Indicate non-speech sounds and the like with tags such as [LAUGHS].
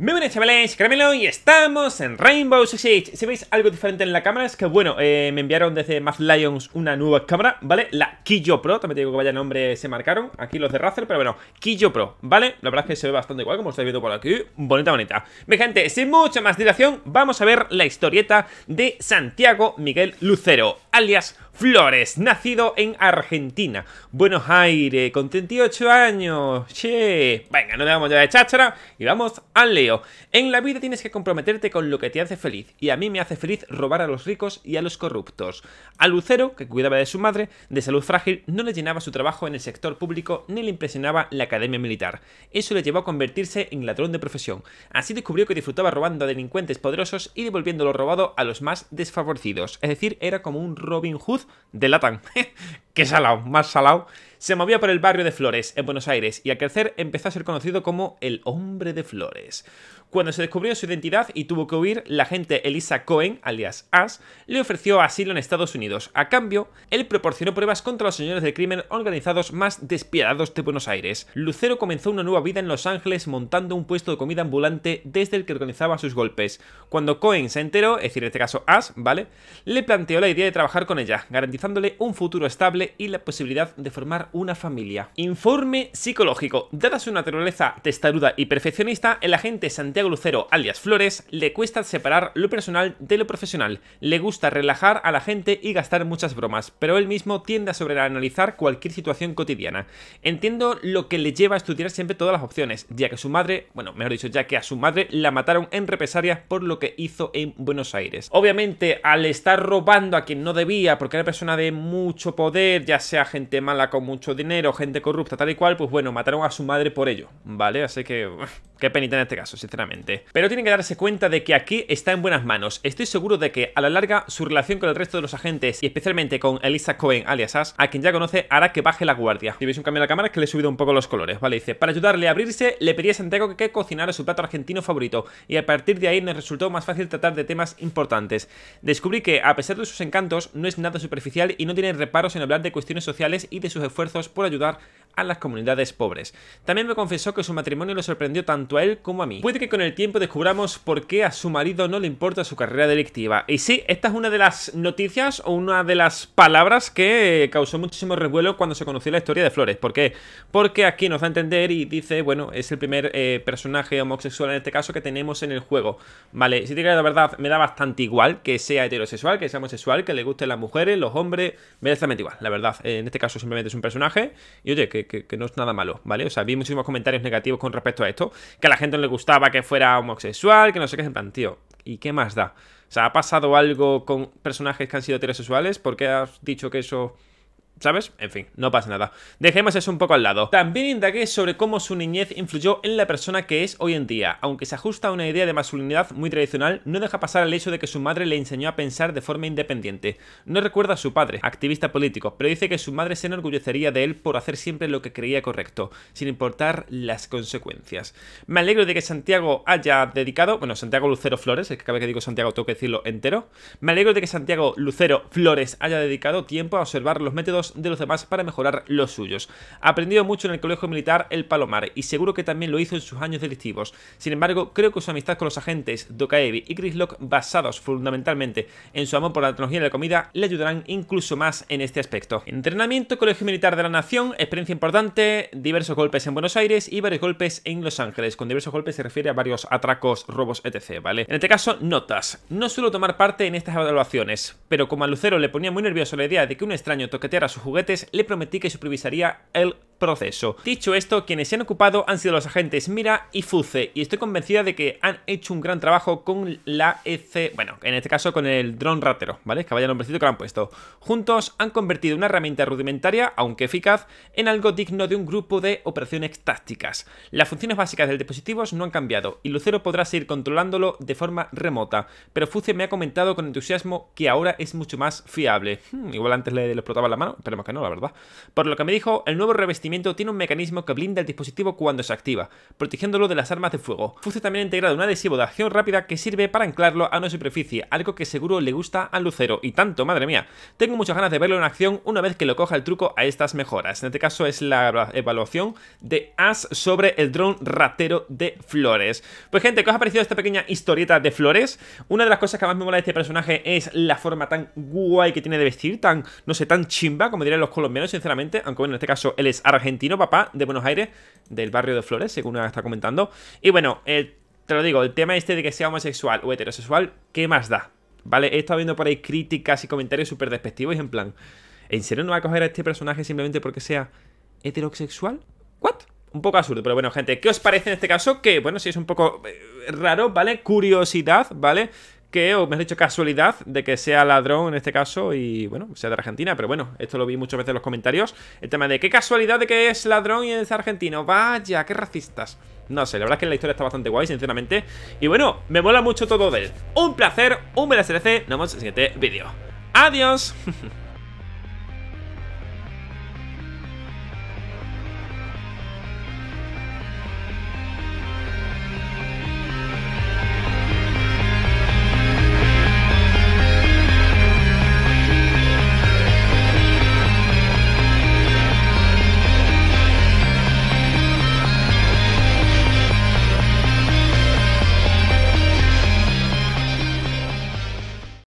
Muy buenas chavales, Caramelo y estamos en Rainbow Six Siege Si veis algo diferente en la cámara es que bueno, eh, me enviaron desde Math Lions una nueva cámara, ¿vale? La Kijo Pro, también te digo que vaya nombre se marcaron aquí los de Razer, pero bueno, Quillo Pro, ¿vale? La verdad es que se ve bastante igual como estáis viendo por aquí, bonita, bonita Mi gente, sin mucha más dilación, vamos a ver la historieta de Santiago Miguel Lucero, alias Flores, nacido en Argentina, Buenos Aires, con 38 años. Che, venga, no le damos ya de cháchara y vamos al Leo. En la vida tienes que comprometerte con lo que te hace feliz, y a mí me hace feliz robar a los ricos y a los corruptos. A Lucero, que cuidaba de su madre, de salud frágil, no le llenaba su trabajo en el sector público ni le impresionaba la academia militar. Eso le llevó a convertirse en ladrón de profesión. Así descubrió que disfrutaba robando a delincuentes poderosos y devolviendo lo robado a los más desfavorecidos. Es decir, era como un Robin Hood de Latam. [LAUGHS] Qué salado, más salado se movía por el barrio de Flores, en Buenos Aires, y al crecer empezó a ser conocido como el hombre de Flores. Cuando se descubrió su identidad y tuvo que huir, la gente Elisa Cohen, alias As, le ofreció asilo en Estados Unidos. A cambio, él proporcionó pruebas contra los señores del crimen organizados más despiadados de Buenos Aires. Lucero comenzó una nueva vida en Los Ángeles montando un puesto de comida ambulante desde el que organizaba sus golpes. Cuando Cohen se enteró, es decir, en este caso As, ¿vale? Le planteó la idea de trabajar con ella, garantizándole un futuro estable y la posibilidad de formar una familia. Informe psicológico. Dada su naturaleza testaruda y perfeccionista, el agente Santiago Lucero, alias Flores, le cuesta separar lo personal de lo profesional. Le gusta relajar a la gente y gastar muchas bromas, pero él mismo tiende a sobreanalizar cualquier situación cotidiana. Entiendo lo que le lleva a estudiar siempre todas las opciones, ya que su madre, bueno, mejor dicho, ya que a su madre la mataron en represalia por lo que hizo en Buenos Aires. Obviamente, al estar robando a quien no debía, porque era persona de mucho poder, ya sea gente mala con mucho dinero, gente corrupta, tal y cual, pues bueno, mataron a su madre por ello, ¿vale? Así que Qué penita en este caso, sinceramente. Pero tienen que darse cuenta de que aquí está en buenas manos. Estoy seguro de que, a la larga, su relación con el resto de los agentes y especialmente con Elisa Cohen, alias Ash, a quien ya conoce, hará que baje la guardia. Si veis un cambio en la cámara es que le he subido un poco los colores, ¿vale? Dice, para ayudarle a abrirse, le pedí a Santiago que cocinara su plato argentino favorito y a partir de ahí me resultó más fácil tratar de temas importantes. Descubrí que, a pesar de sus encantos, no es nada superficial y no tiene reparos en hablar de cuestiones sociales y de sus esfuerzos por ayudar a a las comunidades pobres. También me confesó que su matrimonio lo sorprendió tanto a él como a mí. Puede que con el tiempo descubramos por qué a su marido no le importa su carrera delictiva. Y sí, esta es una de las noticias o una de las palabras que eh, causó muchísimo revuelo cuando se conoció la historia de Flores. ¿Por qué? Porque aquí nos da a entender y dice, bueno, es el primer eh, personaje homosexual en este caso que tenemos en el juego. Vale, si te crees la verdad, me da bastante igual que sea heterosexual, que sea homosexual, que le gusten las mujeres, los hombres, me da exactamente igual, la verdad. En este caso simplemente es un personaje y oye, que que, no es nada malo, ¿vale? O sea, vi muchísimos comentarios negativos con respecto a esto, que a la gente no le gustaba que fuera homosexual, que no sé qué, en plan, tío, ¿y qué más da? O sea, ¿ha pasado algo con personajes que han sido heterosexuales? ¿Por qué has dicho que eso ¿Sabes? En fin, no pasa nada. Dejemos eso un poco al lado. También indagué sobre cómo su niñez influyó en la persona que es hoy en día. Aunque se ajusta a una idea de masculinidad muy tradicional, no deja pasar el hecho de que su madre le enseñó a pensar de forma independiente. No recuerda a su padre, activista político, pero dice que su madre se enorgullecería de él por hacer siempre lo que creía correcto, sin importar las consecuencias. Me alegro de que Santiago haya dedicado, bueno, Santiago Lucero Flores, es que cada vez que digo Santiago tengo que decirlo entero. Me alegro de que Santiago Lucero Flores haya dedicado tiempo a observar los métodos de los demás para mejorar los suyos. Aprendió mucho en el colegio militar El Palomar y seguro que también lo hizo en sus años delictivos. Sin embargo, creo que su amistad con los agentes Dokaevi y Grislock, basados fundamentalmente en su amor por la tecnología y la comida, le ayudarán incluso más en este aspecto. Entrenamiento, colegio militar de la nación, experiencia importante, diversos golpes en Buenos Aires y varios golpes en Los Ángeles. Con diversos golpes se refiere a varios atracos, robos, etc. ¿vale? En este caso, notas. No suelo tomar parte en estas evaluaciones, pero como a Lucero le ponía muy nervioso la idea de que un extraño toqueteara su juguetes, le prometí que supervisaría el proceso. Dicho esto, quienes se han ocupado han sido los agentes Mira y Fuce, y estoy convencida de que han hecho un gran trabajo con la EC, bueno, en este caso con el dron ratero, ¿vale? Que vaya nombrecito que lo han puesto. Juntos han convertido una herramienta rudimentaria, aunque eficaz, en algo digno de un grupo de operaciones tácticas. Las funciones básicas del dispositivo no han cambiado, y Lucero podrá seguir controlándolo de forma remota, pero Fuce me ha comentado con entusiasmo que ahora es mucho más fiable. Hmm, igual antes le, le explotaba la mano, esperemos que no, la verdad. Por lo que me dijo, el nuevo revestimiento tiene un mecanismo que blinda el dispositivo cuando se activa, protegiéndolo de las armas de fuego. Fuse también ha integrado un adhesivo de acción rápida que sirve para anclarlo a una superficie, algo que seguro le gusta al lucero, y tanto, madre mía. Tengo muchas ganas de verlo en acción una vez que lo coja el truco a estas mejoras. En este caso es la evaluación de As sobre el dron ratero de flores. Pues gente, ¿qué os ha parecido esta pequeña historieta de flores? Una de las cosas que más me mola de este personaje es la forma tan guay que tiene de vestir, tan, no sé, tan chimba, como dirían los colombianos, sinceramente, aunque bueno, en este caso él es árabe argentino, papá, de Buenos Aires, del barrio de Flores, según está comentando. Y bueno, eh, te lo digo, el tema este de que sea homosexual o heterosexual, ¿qué más da? ¿Vale? He estado viendo por ahí críticas y comentarios súper despectivos y en plan, ¿en serio no va a coger a este personaje simplemente porque sea heterosexual? ¿What? Un poco absurdo, pero bueno, gente, ¿qué os parece en este caso? Que, bueno, si es un poco eh, raro, ¿vale? Curiosidad, ¿vale? que, me has dicho, casualidad de que sea ladrón en este caso y, bueno, sea de Argentina, pero bueno, esto lo vi muchas veces en los comentarios, el tema de qué casualidad de que es ladrón y es argentino, vaya, qué racistas. No sé, la verdad es que la historia está bastante guay, sinceramente, y bueno, me mola mucho todo de él. Un placer, un BLSLC, nos vemos en el siguiente vídeo. ¡Adiós! [LAUGHS]